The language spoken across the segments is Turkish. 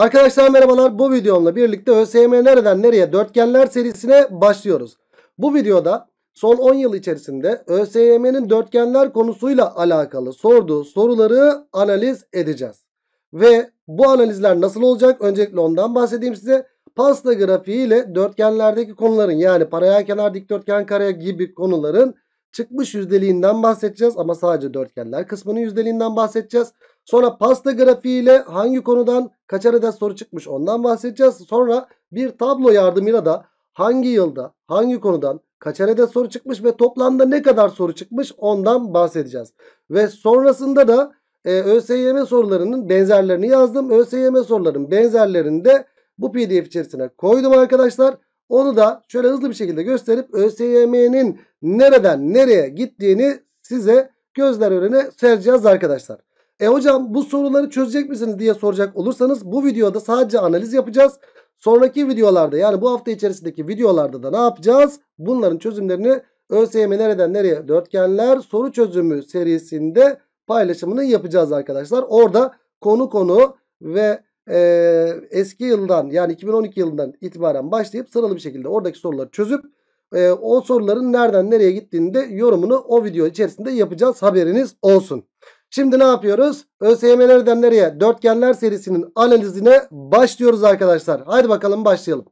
Arkadaşlar merhabalar bu videomla birlikte ÖSYM nereden nereye dörtgenler serisine başlıyoruz. Bu videoda son 10 yıl içerisinde ÖSYM'nin dörtgenler konusuyla alakalı sorduğu soruları analiz edeceğiz. Ve bu analizler nasıl olacak öncelikle ondan bahsedeyim size. Pasta grafiği ile dörtgenlerdeki konuların yani paraya kenar dikdörtgen kare gibi konuların çıkmış yüzdeliğinden bahsedeceğiz. Ama sadece dörtgenler kısmının yüzdeliğinden bahsedeceğiz. Sonra pasta grafiğiyle hangi konudan kaçar eden soru çıkmış ondan bahsedeceğiz. Sonra bir tablo yardımıyla da hangi yılda hangi konudan kaçar eden soru çıkmış ve toplamda ne kadar soru çıkmış ondan bahsedeceğiz. Ve sonrasında da e, ÖSYM sorularının benzerlerini yazdım. ÖSYM sorularının benzerlerini de bu pdf içerisine koydum arkadaşlar. Onu da şöyle hızlı bir şekilde gösterip ÖSYM'nin nereden nereye gittiğini size gözler önüne sereceğiz arkadaşlar. E hocam bu soruları çözecek misiniz diye soracak olursanız bu videoda sadece analiz yapacağız. Sonraki videolarda yani bu hafta içerisindeki videolarda da ne yapacağız? Bunların çözümlerini ÖSYM nereden nereye dörtgenler soru çözümü serisinde paylaşımını yapacağız arkadaşlar. Orada konu konu ve e, eski yıldan yani 2012 yılından itibaren başlayıp sıralı bir şekilde oradaki soruları çözüp e, o soruların nereden nereye gittiğini de yorumunu o video içerisinde yapacağız. Haberiniz olsun. Şimdi ne yapıyoruz? ÖSYM nereden nereye? Dörtgenler serisinin analizine başlıyoruz arkadaşlar. Haydi bakalım başlayalım.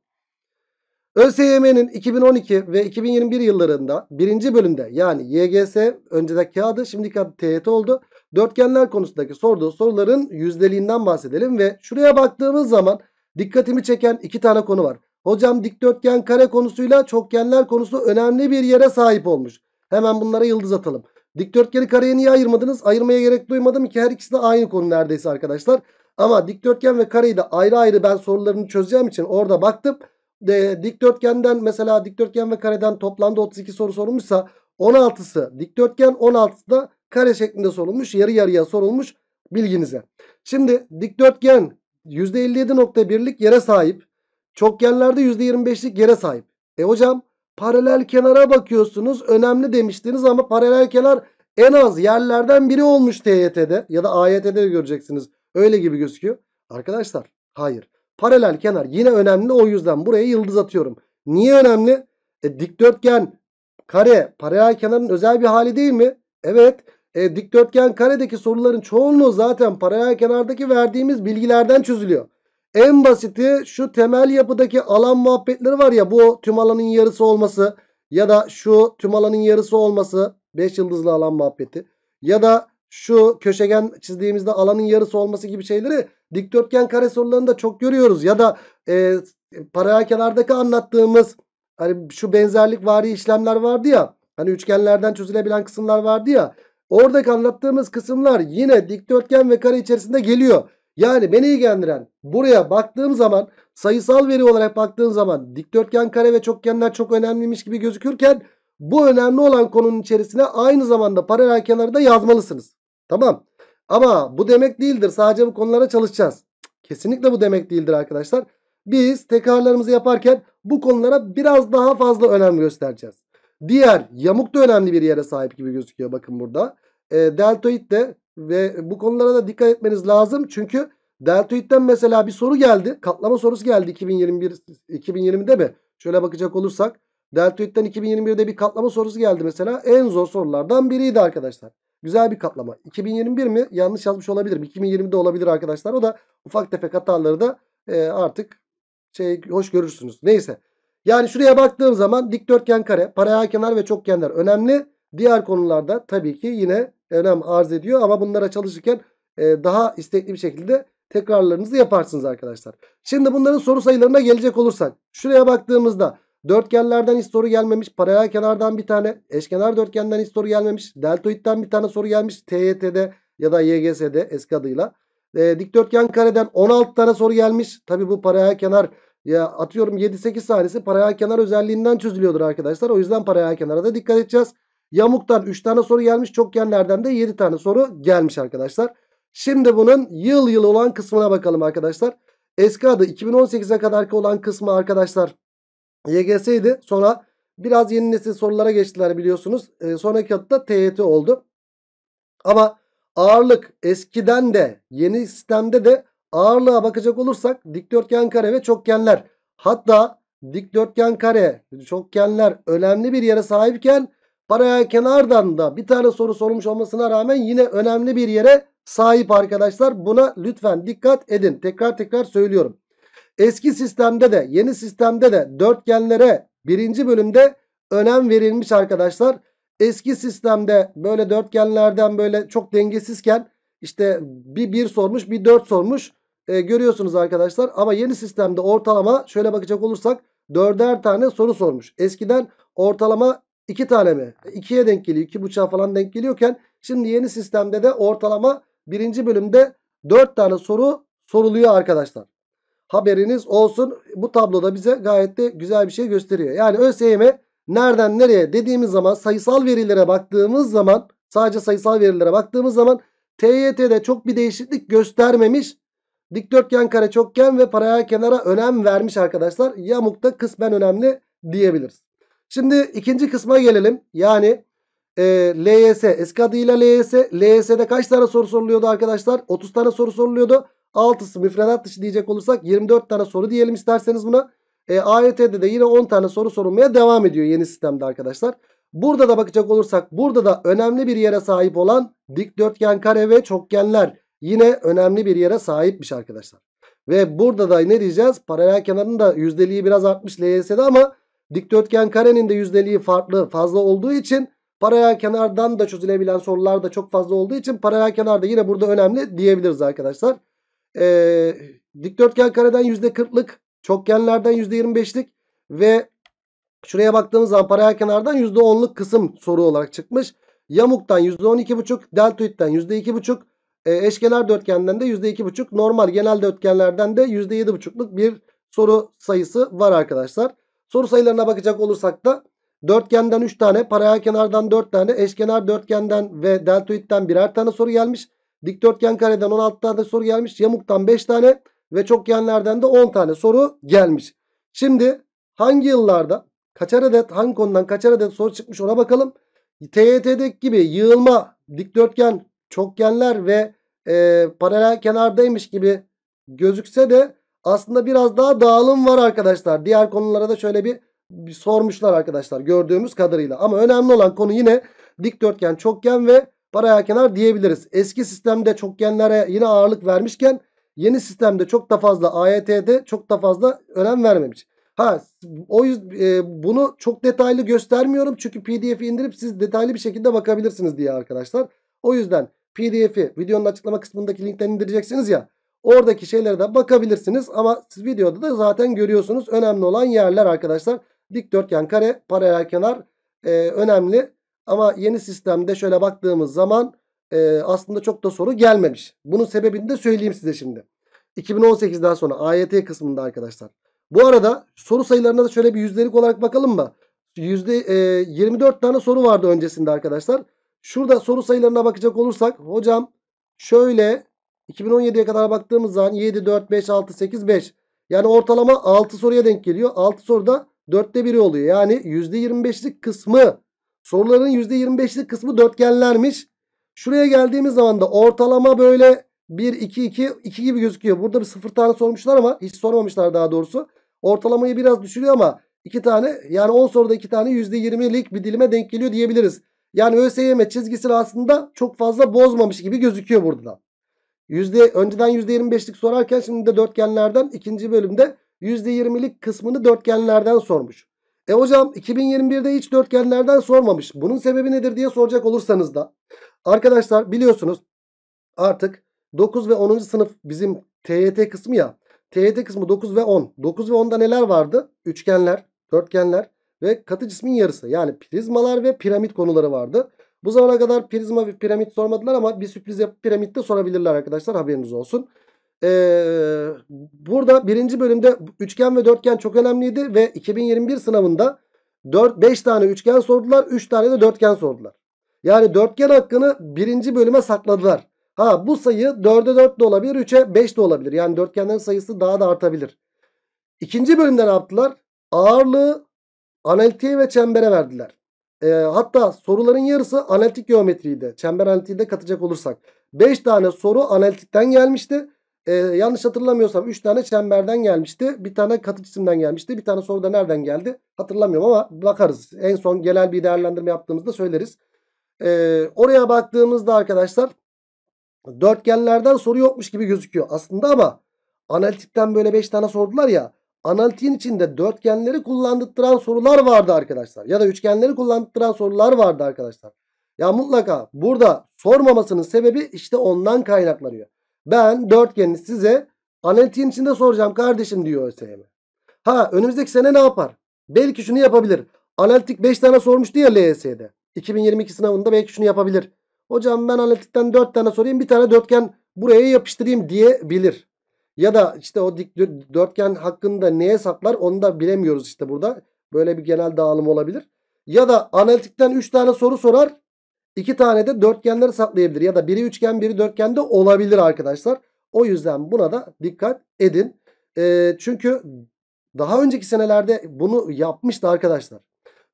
ÖSYM'nin 2012 ve 2021 yıllarında birinci bölümde yani YGS öncedeki adı şimdiki adı TYT oldu. Dörtgenler konusundaki sorduğu soruların yüzdeliğinden bahsedelim ve şuraya baktığımız zaman dikkatimi çeken iki tane konu var. Hocam dikdörtgen kare konusuyla çokgenler konusu önemli bir yere sahip olmuş. Hemen bunlara yıldız atalım. Dikdörtgeni kareye niye ayırmadınız? Ayırmaya gerek duymadım ki her ikisi de aynı konu neredeyse arkadaşlar. Ama dikdörtgen ve kareyi de ayrı ayrı ben sorularını çözeceğim için orada baktım. E, dikdörtgenden mesela dikdörtgen ve kareden toplamda 32 soru sorulmuşsa 16'sı dikdörtgen 16'sı da kare şeklinde sorulmuş. Yarı yarıya sorulmuş bilginize. Şimdi dikdörtgen %57.1'lik yere sahip. Çokgenlerde %25'lik yere sahip. E hocam paralel kenara bakıyorsunuz. Önemli demiştiniz ama paralel kenar en az yerlerden biri olmuş TYT'de ya da AYT'de de göreceksiniz. Öyle gibi gözüküyor. Arkadaşlar hayır. Paralel kenar yine önemli o yüzden buraya yıldız atıyorum. Niye önemli? E, dikdörtgen kare paralel kenarın özel bir hali değil mi? Evet. E, dikdörtgen karedeki soruların çoğunluğu zaten paralel kenardaki verdiğimiz bilgilerden çözülüyor. En basiti şu temel yapıdaki alan muhabbetleri var ya bu tüm alanın yarısı olması ya da şu tüm alanın yarısı olması 5 yıldızlı alan muhabbeti ya da şu köşegen çizdiğimizde alanın yarısı olması gibi şeyleri dikdörtgen kare sorularında çok görüyoruz ya da e, paralel kenardaki anlattığımız hani şu benzerlik vari işlemler vardı ya hani üçgenlerden çözülebilen kısımlar vardı ya oradaki anlattığımız kısımlar yine dikdörtgen ve kare içerisinde geliyor. Yani beni ilgilendiren buraya baktığım zaman sayısal veri olarak baktığım zaman dikdörtgen kare ve çokgenler çok önemliymiş gibi gözükürken bu önemli olan konunun içerisine aynı zamanda paralel kenarı da yazmalısınız. Tamam. Ama bu demek değildir. Sadece bu konulara çalışacağız. Kesinlikle bu demek değildir arkadaşlar. Biz tekrarlarımızı yaparken bu konulara biraz daha fazla önem göstereceğiz. Diğer yamuk da önemli bir yere sahip gibi gözüküyor bakın burada. E, deltoid de ve bu konulara da dikkat etmeniz lazım. Çünkü deltoidden mesela bir soru geldi. Katlama sorusu geldi 2021 2020'de mi? Şöyle bakacak olursak. Deltoidden 2021'de bir katlama sorusu geldi mesela. En zor sorulardan biriydi arkadaşlar. Güzel bir katlama. 2021 mi? Yanlış yazmış olabilirim. 2020'de olabilir arkadaşlar. O da ufak tefek hataları da e, artık şey hoş görürsünüz. Neyse. Yani şuraya baktığım zaman dikdörtgen kare, paralel kenar ve çokgenler önemli. Diğer konularda tabii ki yine önem arz ediyor. Ama bunlara çalışırken e, daha istekli bir şekilde tekrarlarınızı yaparsınız arkadaşlar. Şimdi bunların soru sayılarına gelecek olursak. Şuraya baktığımızda dörtgenlerden hiç soru gelmemiş. Paralel kenardan bir tane. Eşkenar dörtgenden hiç soru gelmemiş. Deltoid'den bir tane soru gelmiş. TYT'de ya da YGS'de eski adıyla. E, dikdörtgen kareden 16 tane soru gelmiş. Tabi bu paralel kenar ya atıyorum 7-8 tanesi paralel kenar özelliğinden çözülüyordur arkadaşlar. O yüzden paralel kenara da dikkat edeceğiz. Yamuktan 3 tane soru gelmiş. çok Çokgenlerden de 7 tane soru gelmiş arkadaşlar. Şimdi bunun yıl yıl olan kısmına bakalım arkadaşlar. Eski adı 2018'e kadarki olan kısmı arkadaşlar YGS Sonra biraz yeni nesil sorulara geçtiler biliyorsunuz. E, sonraki adı da TYT oldu. Ama ağırlık eskiden de yeni sistemde de ağırlığa bakacak olursak dikdörtgen kare ve çokgenler hatta dikdörtgen kare çokgenler önemli bir yere sahipken Paraya kenardan da bir tane soru sorulmuş olmasına rağmen yine önemli bir yere sahip arkadaşlar. Buna lütfen dikkat edin. Tekrar tekrar söylüyorum. Eski sistemde de yeni sistemde de dörtgenlere birinci bölümde önem verilmiş arkadaşlar. Eski sistemde böyle dörtgenlerden böyle çok dengesizken işte bir bir sormuş bir dört sormuş e, görüyorsunuz arkadaşlar. Ama yeni sistemde ortalama şöyle bakacak olursak dörder tane soru sormuş. Eskiden ortalama 2 tane mi? 2'ye e, denk geliyor. 2 buçuğa falan denk geliyorken şimdi yeni sistemde de ortalama birinci bölümde 4 tane soru soruluyor arkadaşlar. Haberiniz olsun. Bu tabloda bize gayet de güzel bir şey gösteriyor. Yani ÖSYM nereden nereye dediğimiz zaman sayısal verilere baktığımız zaman sadece sayısal verilere baktığımız zaman TYT'de çok bir değişiklik göstermemiş. Dikdörtgen kare çokgen ve paralel kenara önem vermiş arkadaşlar. Yamukta kısmen önemli diyebiliriz. Şimdi ikinci kısma gelelim. Yani e, LYS eski adıyla LYS. LYS'de kaç tane soru soruluyordu arkadaşlar? 30 tane soru soruluyordu. 6'sı müfredat dışı diyecek olursak 24 tane soru diyelim isterseniz buna. E, AYT'de de yine 10 tane soru sorulmaya devam ediyor yeni sistemde arkadaşlar. Burada da bakacak olursak burada da önemli bir yere sahip olan dikdörtgen kare ve çokgenler yine önemli bir yere sahipmiş arkadaşlar. Ve burada da ne diyeceğiz? Paralel kenarın da yüzdeliği biraz artmış LYS'de ama Dikdörtgen karenin de yüzdeliği farklı fazla olduğu için paralel kenardan da çözülebilen sorular da çok fazla olduğu için paralel kenarda yine burada önemli diyebiliriz arkadaşlar. Ee, dikdörtgen kareden %40'lık, çokgenlerden %25'lik ve şuraya baktığımız zaman paralel kenardan %10'luk kısım soru olarak çıkmış. Yamuktan %12,5, deltoidden %2,5, e, eşkenar dörtgenden de %2,5, normal genel dörtgenlerden de %7,5'luk bir soru sayısı var arkadaşlar. Soru sayılarına bakacak olursak da dörtgenden 3 tane, paralel kenardan 4 tane, eşkenar dörtgenden ve deltoidten birer tane soru gelmiş. Dikdörtgen kareden 16 tane soru gelmiş. Yamuktan 5 tane ve çokgenlerden de 10 tane soru gelmiş. Şimdi hangi yıllarda kaçar adet hangi konudan kaçar adet soru çıkmış ona bakalım. TYT'deki gibi yığılma, dikdörtgen, çokgenler ve e, paralel kenardaymış gibi gözükse de aslında biraz daha dağılım var arkadaşlar. Diğer konulara da şöyle bir, bir sormuşlar arkadaşlar gördüğümüz kadarıyla. Ama önemli olan konu yine dikdörtgen, çokgen ve paralel kenar diyebiliriz. Eski sistemde çokgenlere yine ağırlık vermişken yeni sistemde çok da fazla AYT'de çok da fazla önem vermemiş. Ha o yüzden e, bunu çok detaylı göstermiyorum çünkü PDF'i indirip siz detaylı bir şekilde bakabilirsiniz diye arkadaşlar. O yüzden PDF'i videonun açıklama kısmındaki linkten indireceksiniz ya. Oradaki şeylere de bakabilirsiniz. Ama siz videoda da zaten görüyorsunuz. Önemli olan yerler arkadaşlar. Dikdörtgen kare paralel kenar e, önemli. Ama yeni sistemde şöyle baktığımız zaman e, aslında çok da soru gelmemiş. Bunun sebebini de söyleyeyim size şimdi. 2018'den sonra AYT kısmında arkadaşlar. Bu arada soru sayılarına da şöyle bir yüzdelik olarak bakalım mı? Yüzde, e, 24 tane soru vardı öncesinde arkadaşlar. Şurada soru sayılarına bakacak olursak hocam şöyle 2017'ye kadar baktığımız zaman 7, 4, 5, 6, 8, 5. Yani ortalama 6 soruya denk geliyor. 6 soruda 4'te 1'i oluyor. Yani %25'lik kısmı soruların %25'lik kısmı dörtgenlermiş. Şuraya geldiğimiz zaman da ortalama böyle 1, 2, 2, 2 gibi gözüküyor. Burada bir 0 tane sormuşlar ama hiç sormamışlar daha doğrusu. Ortalamayı biraz düşürüyor ama 2 tane yani 10 soruda 2 tane %20'lik bir dilime denk geliyor diyebiliriz. Yani ÖSYM çizgisini aslında çok fazla bozmamış gibi gözüküyor burada. Yüzde, önceden %25'lik sorarken şimdi de dörtgenlerden ikinci bölümde %20'lik kısmını dörtgenlerden sormuş. E hocam 2021'de hiç dörtgenlerden sormamış. Bunun sebebi nedir diye soracak olursanız da. Arkadaşlar biliyorsunuz artık 9 ve 10. sınıf bizim TYT kısmı ya. TYT kısmı 9 ve 10. 9 ve 10'da neler vardı? Üçgenler, dörtgenler ve katı cismin yarısı. Yani prizmalar ve piramit konuları vardı. Bu zamana kadar prizma ve piramit sormadılar ama bir sürpriz yapıp de sorabilirler arkadaşlar haberiniz olsun. Ee, burada birinci bölümde üçgen ve dörtgen çok önemliydi ve 2021 sınavında 4, 5 tane üçgen sordular 3 tane de dörtgen sordular. Yani dörtgen hakkını birinci bölüme sakladılar. Ha bu sayı 4'e 4 de olabilir 3'e 5 de olabilir. Yani dörtgenlerin sayısı daha da artabilir. İkinci bölümde ne yaptılar? Ağırlığı analitiğe ve çembere verdiler. E, hatta soruların yarısı analitik geometriydi. Çember analitiği de katacak olursak. 5 tane soru analitikten gelmişti. E, yanlış hatırlamıyorsam 3 tane çemberden gelmişti. Bir tane katı cisimden gelmişti. Bir tane soru da nereden geldi hatırlamıyorum ama bakarız. En son genel bir değerlendirme yaptığımızda söyleriz. E, oraya baktığımızda arkadaşlar dörtgenlerden soru yokmuş gibi gözüküyor. Aslında ama analitikten böyle 5 tane sordular ya. Analitiğin içinde dörtgenleri kullandırtıran sorular vardı arkadaşlar. Ya da üçgenleri kullandırtıran sorular vardı arkadaşlar. Ya mutlaka burada sormamasının sebebi işte ondan kaynaklanıyor. Ben dörtgeni size analitiğin içinde soracağım kardeşim diyor ÖSYM. Ha önümüzdeki sene ne yapar? Belki şunu yapabilir. Analitik 5 tane sormuştu ya LYS'de. 2022 sınavında belki şunu yapabilir. Hocam ben analitikten 4 tane sorayım bir tane dörtgen buraya yapıştırayım diyebilir. Ya da işte o dik dörtgen hakkında neye saklar onu da bilemiyoruz işte burada. Böyle bir genel dağılım olabilir. Ya da analitikten 3 tane soru sorar. 2 tane de dörtgenleri saklayabilir. Ya da biri üçgen biri dörtgen de olabilir arkadaşlar. O yüzden buna da dikkat edin. E, çünkü daha önceki senelerde bunu yapmıştı arkadaşlar.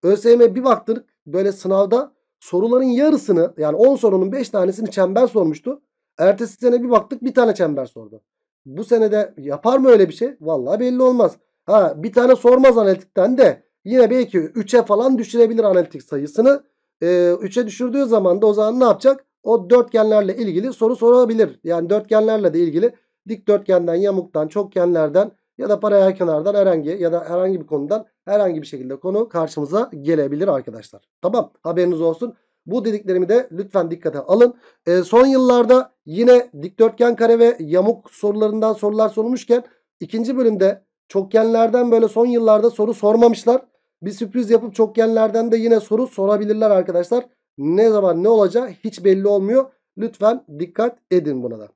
ÖSYM bir baktık böyle sınavda soruların yarısını yani 10 sorunun 5 tanesini çember sormuştu. Ertesi sene bir baktık bir tane çember sordu bu senede yapar mı öyle bir şey? Vallahi belli olmaz. Ha bir tane sormaz analitikten de yine belki 3'e falan düşürebilir analitik sayısını. Ee, 3'e düşürdüğü zaman da o zaman ne yapacak? O dörtgenlerle ilgili soru sorabilir. Yani dörtgenlerle de ilgili dik dörtgenden, yamuktan, çokgenlerden ya da paralel kenardan herhangi ya da herhangi bir konudan herhangi bir şekilde konu karşımıza gelebilir arkadaşlar. Tamam haberiniz olsun. Bu dediklerimi de lütfen dikkate alın. E, son yıllarda yine dikdörtgen kare ve yamuk sorularından sorular sorulmuşken ikinci bölümde çokgenlerden böyle son yıllarda soru sormamışlar. Bir sürpriz yapıp çokgenlerden de yine soru sorabilirler arkadaşlar. Ne zaman ne olacağı hiç belli olmuyor. Lütfen dikkat edin buna da.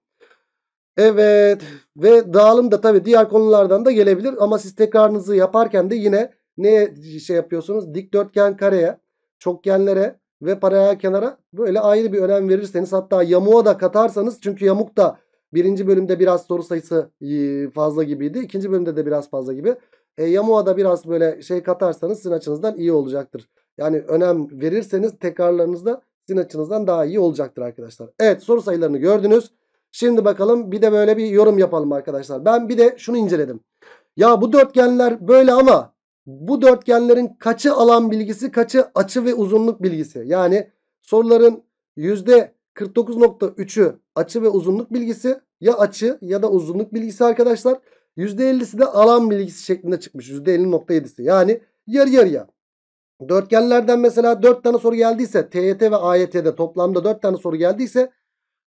Evet ve dağılım da tabii diğer konulardan da gelebilir ama siz tekrarınızı yaparken de yine ne şey yapıyorsunuz? Dikdörtgen kareye, çokgenlere, ve paralel kenara böyle ayrı bir önem verirseniz hatta yamuğa da katarsanız çünkü yamuk da birinci bölümde biraz soru sayısı e, fazla gibiydi. ikinci bölümde de biraz fazla gibi. E, yamuğa da biraz böyle şey katarsanız sizin açınızdan iyi olacaktır. Yani önem verirseniz tekrarlarınızda sizin açınızdan daha iyi olacaktır arkadaşlar. Evet soru sayılarını gördünüz. Şimdi bakalım bir de böyle bir yorum yapalım arkadaşlar. Ben bir de şunu inceledim. Ya bu dörtgenler böyle ama bu dörtgenlerin kaçı alan bilgisi, kaçı açı ve uzunluk bilgisi. Yani soruların %49.3'ü açı ve uzunluk bilgisi. Ya açı ya da uzunluk bilgisi arkadaşlar. %50'si de alan bilgisi şeklinde çıkmış. %50.7'si. Yani yarı yarıya. Dörtgenlerden mesela 4 tane soru geldiyse TYT ve AYT'de toplamda 4 tane soru geldiyse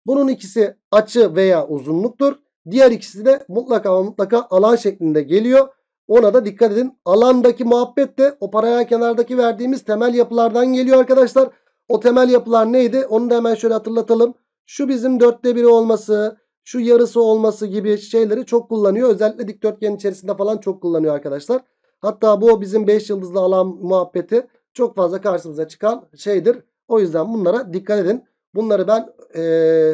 bunun ikisi açı veya uzunluktur. Diğer ikisi de mutlaka mutlaka alan şeklinde geliyor. Ona da dikkat edin. Alandaki muhabbet de o paraya kenardaki verdiğimiz temel yapılardan geliyor arkadaşlar. O temel yapılar neydi? Onu da hemen şöyle hatırlatalım. Şu bizim dörtte biri olması, şu yarısı olması gibi şeyleri çok kullanıyor. Özellikle dikdörtgen içerisinde falan çok kullanıyor arkadaşlar. Hatta bu bizim 5 yıldızlı alan muhabbeti çok fazla karşımıza çıkan şeydir. O yüzden bunlara dikkat edin. Bunları ben ee,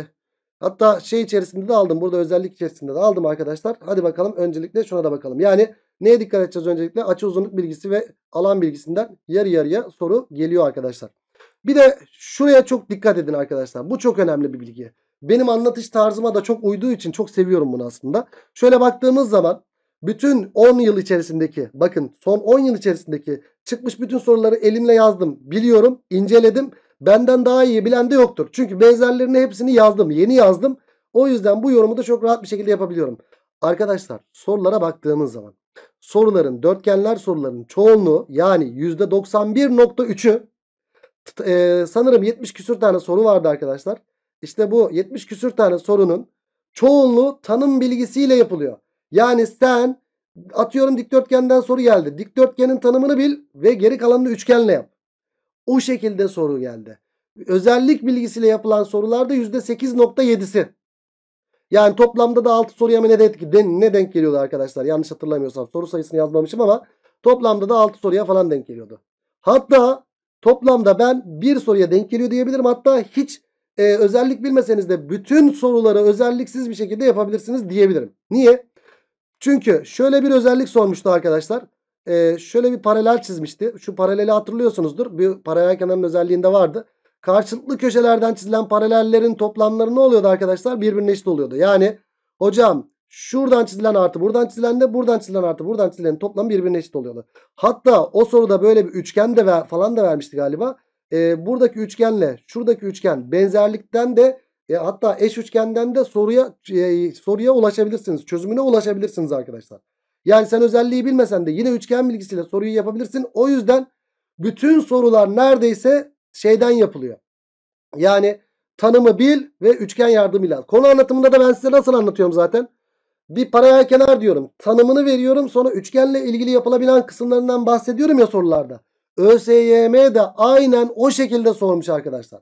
hatta şey içerisinde de aldım. Burada özellik içerisinde de aldım arkadaşlar. Hadi bakalım öncelikle şuna da bakalım. Yani Neye dikkat edeceğiz öncelikle? Açı uzunluk bilgisi ve alan bilgisinden yarı yarıya soru geliyor arkadaşlar. Bir de şuraya çok dikkat edin arkadaşlar. Bu çok önemli bir bilgi. Benim anlatış tarzıma da çok uyduğu için çok seviyorum bunu aslında. Şöyle baktığımız zaman bütün 10 yıl içerisindeki bakın son 10 yıl içerisindeki çıkmış bütün soruları elimle yazdım. Biliyorum, inceledim. Benden daha iyi bilen de yoktur. Çünkü benzerlerini hepsini yazdım. Yeni yazdım. O yüzden bu yorumu da çok rahat bir şekilde yapabiliyorum. Arkadaşlar sorulara baktığımız zaman soruların dörtgenler sorularının çoğunluğu yani %91.3'ü e, sanırım 70 küsür tane soru vardı arkadaşlar. İşte bu 70 küsür tane sorunun çoğunluğu tanım bilgisiyle yapılıyor. Yani sen atıyorum dikdörtgenden soru geldi. Dikdörtgenin tanımını bil ve geri kalanını üçgenle yap. O şekilde soru geldi. Özellik bilgisiyle yapılan sorularda %8.7'si. Yani toplamda da 6 soruya mı ne denk, ne denk geliyordu arkadaşlar? Yanlış hatırlamıyorsam soru sayısını yazmamışım ama toplamda da 6 soruya falan denk geliyordu. Hatta toplamda ben bir soruya denk geliyor diyebilirim. Hatta hiç e, özellik bilmeseniz de bütün soruları özelliksiz bir şekilde yapabilirsiniz diyebilirim. Niye? Çünkü şöyle bir özellik sormuştu arkadaşlar. E, şöyle bir paralel çizmişti. Şu paraleli hatırlıyorsunuzdur. Bir paralel kenarın özelliğinde vardı karşılıklı köşelerden çizilen paralellerin toplamları ne oluyordu arkadaşlar? Birbirine eşit oluyordu. Yani hocam şuradan çizilen artı buradan çizilen de buradan çizilen artı buradan çizilen toplam birbirine eşit oluyordu. Hatta o soruda böyle bir üçgen de ver, falan da vermişti galiba. E, buradaki üçgenle şuradaki üçgen benzerlikten de e, hatta eş üçgenden de soruya e, soruya ulaşabilirsiniz. Çözümüne ulaşabilirsiniz arkadaşlar. Yani sen özelliği bilmesen de yine üçgen bilgisiyle soruyu yapabilirsin. O yüzden bütün sorular neredeyse şeyden yapılıyor. Yani tanımı bil ve üçgen yardımıyla. Konu anlatımında da ben size nasıl anlatıyorum zaten. Bir paralel kenar diyorum. Tanımını veriyorum. Sonra üçgenle ilgili yapılabilen kısımlarından bahsediyorum ya sorularda. ÖSYM de aynen o şekilde sormuş arkadaşlar.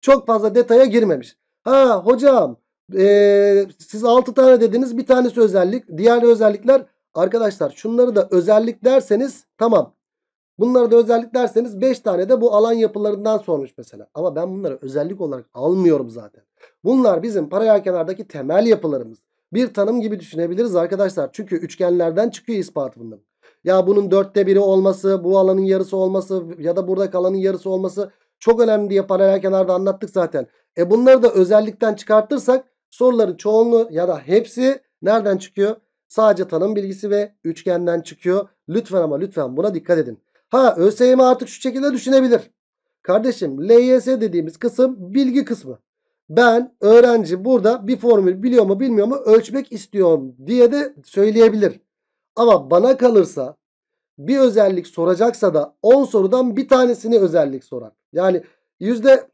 Çok fazla detaya girmemiş. Ha hocam ee, siz 6 tane dediniz. Bir tanesi özellik. Diğer özellikler arkadaşlar şunları da özellik derseniz tamam. Bunları da özellik derseniz 5 tane de bu alan yapılarından sormuş mesela. Ama ben bunları özellik olarak almıyorum zaten. Bunlar bizim paralel kenardaki temel yapılarımız. Bir tanım gibi düşünebiliriz arkadaşlar. Çünkü üçgenlerden çıkıyor ispat bunların. Ya bunun dörtte biri olması, bu alanın yarısı olması ya da burada kalanın yarısı olması çok önemli diye paralel kenarda anlattık zaten. E bunları da özellikten çıkartırsak soruların çoğunluğu ya da hepsi nereden çıkıyor? Sadece tanım bilgisi ve üçgenden çıkıyor. Lütfen ama lütfen buna dikkat edin. Ha ÖSYM artık şu şekilde düşünebilir. Kardeşim LYS dediğimiz kısım bilgi kısmı. Ben öğrenci burada bir formül biliyor mu bilmiyor mu ölçmek istiyorum diye de söyleyebilir. Ama bana kalırsa bir özellik soracaksa da 10 sorudan bir tanesini özellik sorar. Yani yüzde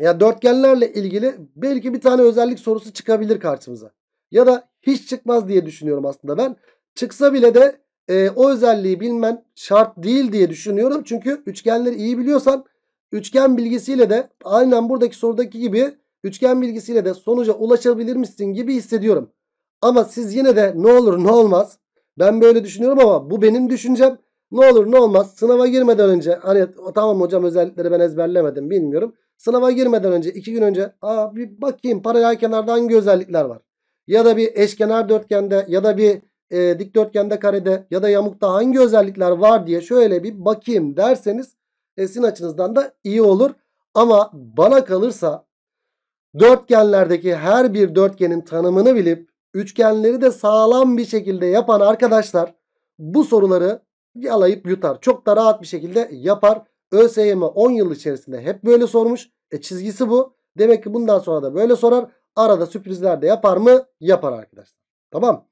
ya dörtgenlerle ilgili belki bir tane özellik sorusu çıkabilir karşımıza. Ya da hiç çıkmaz diye düşünüyorum aslında ben. Çıksa bile de e, o özelliği bilmen şart değil diye düşünüyorum. Çünkü üçgenleri iyi biliyorsan üçgen bilgisiyle de aynen buradaki sorudaki gibi üçgen bilgisiyle de sonuca ulaşabilir misin gibi hissediyorum. Ama siz yine de ne olur ne olmaz ben böyle düşünüyorum ama bu benim düşüncem. Ne olur ne olmaz sınava girmeden önce hani tamam hocam özellikleri ben ezberlemedim bilmiyorum. Sınava girmeden önce iki gün önce aa bir bakayım paralel kenarda hangi özellikler var. Ya da bir eşkenar dörtgende ya da bir e, dikdörtgende karede ya da yamukta hangi özellikler var diye şöyle bir bakayım derseniz esin açınızdan da iyi olur. Ama bana kalırsa dörtgenlerdeki her bir dörtgenin tanımını bilip üçgenleri de sağlam bir şekilde yapan arkadaşlar bu soruları yalayıp yutar. Çok da rahat bir şekilde yapar. ÖSYM 10 yıl içerisinde hep böyle sormuş. E çizgisi bu. Demek ki bundan sonra da böyle sorar. Arada sürprizler de yapar mı? Yapar arkadaşlar. Tamam.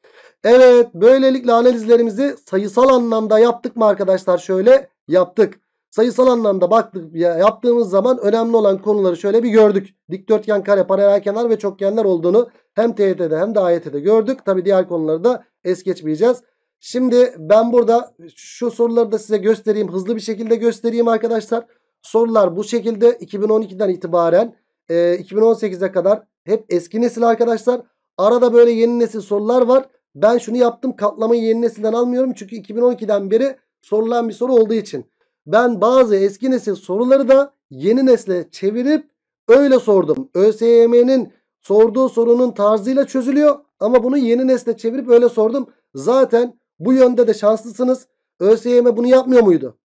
Evet böylelikle analizlerimizi sayısal anlamda yaptık mı arkadaşlar? Şöyle yaptık. Sayısal anlamda baktık yaptığımız zaman önemli olan konuları şöyle bir gördük. Dikdörtgen, kare, paralel kenar ve çokgenler olduğunu hem TYT'de hem de AYT'de gördük. Tabi diğer konuları da es geçmeyeceğiz. Şimdi ben burada şu soruları da size göstereyim. Hızlı bir şekilde göstereyim arkadaşlar. Sorular bu şekilde 2012'den itibaren 2018'e kadar hep eski nesil arkadaşlar. Arada böyle yeni nesil sorular var. Ben şunu yaptım katlamayı yeni nesilden almıyorum. Çünkü 2012'den beri sorulan bir soru olduğu için. Ben bazı eski nesil soruları da yeni nesle çevirip öyle sordum. ÖSYM'nin sorduğu sorunun tarzıyla çözülüyor. Ama bunu yeni nesle çevirip öyle sordum. Zaten bu yönde de şanslısınız. ÖSYM bunu yapmıyor muydu?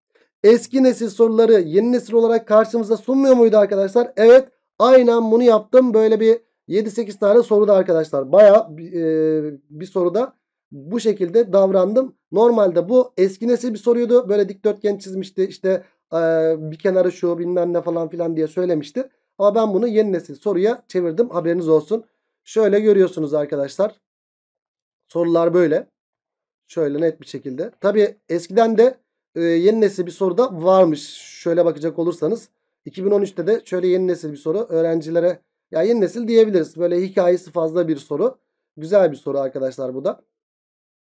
Eski nesil soruları yeni nesil olarak karşımıza sunmuyor muydu arkadaşlar? Evet aynen bunu yaptım. Böyle bir 7-8 tane soruda arkadaşlar baya e, bir soruda bu şekilde davrandım. Normalde bu eski nesil bir soruydu. Böyle dikdörtgen çizmişti işte e, bir kenarı şu bilmem ne falan filan diye söylemişti. Ama ben bunu yeni nesil soruya çevirdim haberiniz olsun. Şöyle görüyorsunuz arkadaşlar. Sorular böyle. Şöyle net bir şekilde. Tabi eskiden de e, yeni nesil bir soruda varmış. Şöyle bakacak olursanız. 2013'te de şöyle yeni nesil bir soru öğrencilere ya yeni nesil diyebiliriz. Böyle hikayesi fazla bir soru. Güzel bir soru arkadaşlar bu da.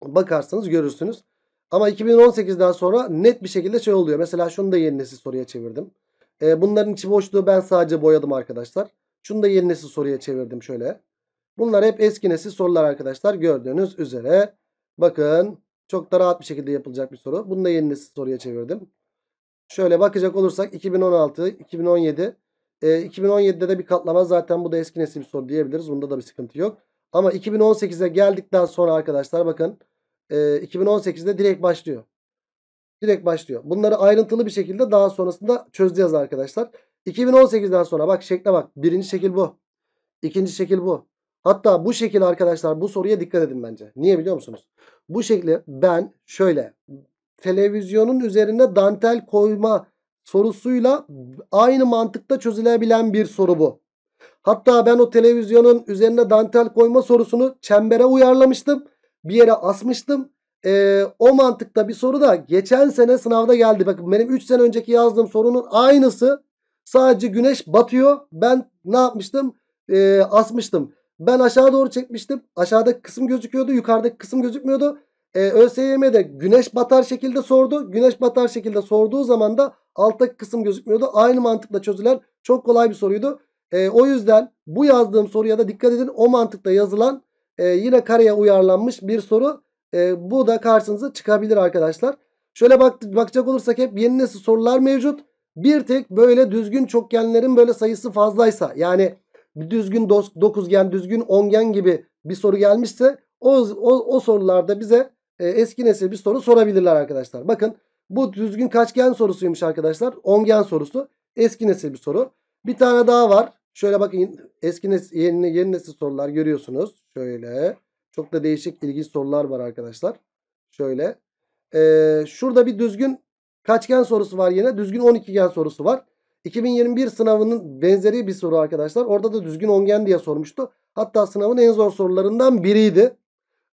Bakarsanız görürsünüz. Ama 2018'den sonra net bir şekilde şey oluyor. Mesela şunu da yeni nesil soruya çevirdim. E, bunların içi boşluğu ben sadece boyadım arkadaşlar. Şunu da yeni nesil soruya çevirdim şöyle. Bunlar hep eski nesil sorular arkadaşlar. Gördüğünüz üzere. Bakın çok da rahat bir şekilde yapılacak bir soru. Bunu da yeni nesil soruya çevirdim. Şöyle bakacak olursak 2016, 2017, e, 2017'de de bir katlama zaten bu da eski nesil bir soru diyebiliriz. Bunda da bir sıkıntı yok. Ama 2018'e geldikten sonra arkadaşlar bakın e, 2018'de direkt başlıyor. Direkt başlıyor. Bunları ayrıntılı bir şekilde daha sonrasında çözeceğiz arkadaşlar. 2018'den sonra bak şekle bak. Birinci şekil bu. İkinci şekil bu. Hatta bu şekil arkadaşlar bu soruya dikkat edin bence. Niye biliyor musunuz? Bu şekli ben şöyle televizyonun üzerine dantel koyma sorusuyla aynı mantıkta çözülebilen bir soru bu. Hatta ben o televizyonun üzerine dantel koyma sorusunu çembere uyarlamıştım. Bir yere asmıştım. Ee, o mantıkta bir soru da geçen sene sınavda geldi. Bakın benim 3 sene önceki yazdığım sorunun aynısı. Sadece güneş batıyor. Ben ne yapmıştım? Ee, asmıştım. Ben aşağı doğru çekmiştim. Aşağıdaki kısım gözüküyordu. Yukarıdaki kısım gözükmüyordu. Ee, ÖSYM'de güneş batar şekilde sordu. Güneş batar şekilde sorduğu zaman da Alttaki kısım gözükmüyordu. Aynı mantıkla çözülen çok kolay bir soruydu. E, o yüzden bu yazdığım soruya da dikkat edin. O mantıkla yazılan e, yine kareye uyarlanmış bir soru. E, bu da karşınıza çıkabilir arkadaşlar. Şöyle bak, bakacak olursak hep yeni nesil sorular mevcut. Bir tek böyle düzgün çokgenlerin böyle sayısı fazlaysa yani düzgün dokuzgen, düzgün ongen gibi bir soru gelmişse o, o, o sorularda bize e, eski nesil bir soru sorabilirler arkadaşlar. Bakın bu düzgün kaçgen sorusuymuş arkadaşlar. Ongen sorusu. Eski nesil bir soru. Bir tane daha var. Şöyle bakın eski nesil, yeni, yeni nesil sorular görüyorsunuz. Şöyle. Çok da değişik ilginç sorular var arkadaşlar. Şöyle. Ee, şurada bir düzgün kaçgen sorusu var yine. Düzgün 12gen sorusu var. 2021 sınavının benzeri bir soru arkadaşlar. Orada da düzgün ongen diye sormuştu. Hatta sınavın en zor sorularından biriydi.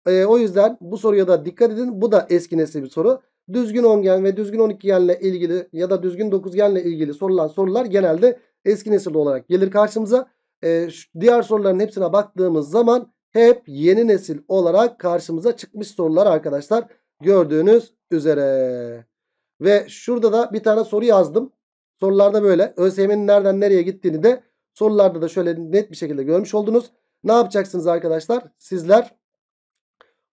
Ee, o yüzden bu soruya da dikkat edin. Bu da eski nesil bir soru düzgün ongen ve düzgün genle ilgili ya da düzgün genle ilgili sorulan sorular genelde eski nesil olarak gelir karşımıza. E, diğer soruların hepsine baktığımız zaman hep yeni nesil olarak karşımıza çıkmış sorular arkadaşlar. Gördüğünüz üzere. Ve şurada da bir tane soru yazdım. Sorularda böyle. ÖSYM'nin nereden nereye gittiğini de sorularda da şöyle net bir şekilde görmüş oldunuz. Ne yapacaksınız arkadaşlar? Sizler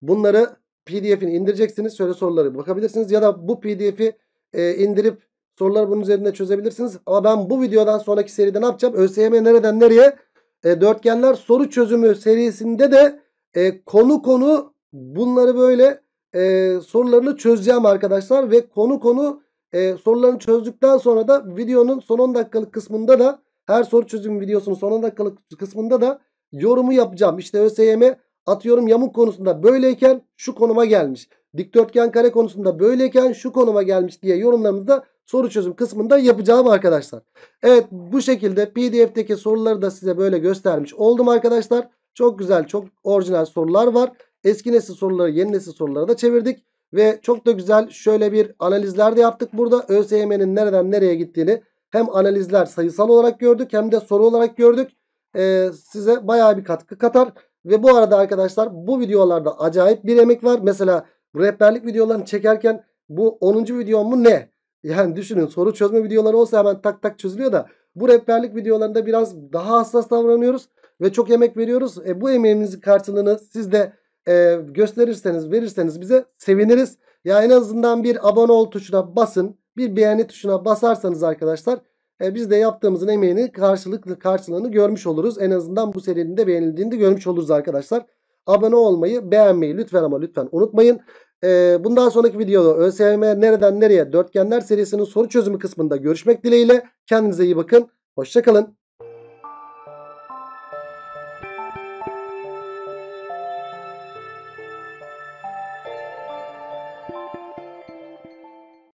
bunları PDF'ini indireceksiniz. Şöyle soruları bakabilirsiniz. Ya da bu PDF'i e, indirip soruları bunun üzerinde çözebilirsiniz. Ama ben bu videodan sonraki seride ne yapacağım? ÖSYM nereden nereye? E, dörtgenler soru çözümü serisinde de e, konu konu bunları böyle e, sorularını çözeceğim arkadaşlar. Ve konu konu e, sorularını çözdükten sonra da videonun son 10 dakikalık kısmında da her soru çözüm videosunun son 10 dakikalık kısmında da yorumu yapacağım. İşte ÖSYM Atıyorum yamuk konusunda böyleyken şu konuma gelmiş. Dikdörtgen kare konusunda böyleyken şu konuma gelmiş diye yorumlarımızı da soru çözüm kısmında yapacağım arkadaşlar. Evet bu şekilde pdf'deki soruları da size böyle göstermiş oldum arkadaşlar. Çok güzel çok orijinal sorular var. Eski nesil soruları yeni nesil soruları da çevirdik. Ve çok da güzel şöyle bir analizler de yaptık burada. ÖSYM'nin nereden nereye gittiğini hem analizler sayısal olarak gördük hem de soru olarak gördük. Ee, size baya bir katkı katar. Ve bu arada arkadaşlar bu videolarda acayip bir emek var. Mesela rehberlik videolarını çekerken bu 10. videom mu ne? Yani düşünün soru çözme videoları olsa hemen tak tak çözülüyor da bu rehberlik videolarında biraz daha hassas davranıyoruz ve çok emek veriyoruz. E, bu emeğimizin karşılığını siz de e, gösterirseniz verirseniz bize seviniriz. Ya en azından bir abone ol tuşuna basın bir beğeni tuşuna basarsanız arkadaşlar e, biz de yaptığımızın emeğini karşılıklı karşılığını görmüş oluruz. En azından bu serinin de beğenildiğini de görmüş oluruz arkadaşlar. Abone olmayı, beğenmeyi lütfen ama lütfen unutmayın. E, bundan sonraki videoda ÖSYM nereden nereye dörtgenler serisinin soru çözümü kısmında görüşmek dileğiyle. Kendinize iyi bakın. Hoşçakalın.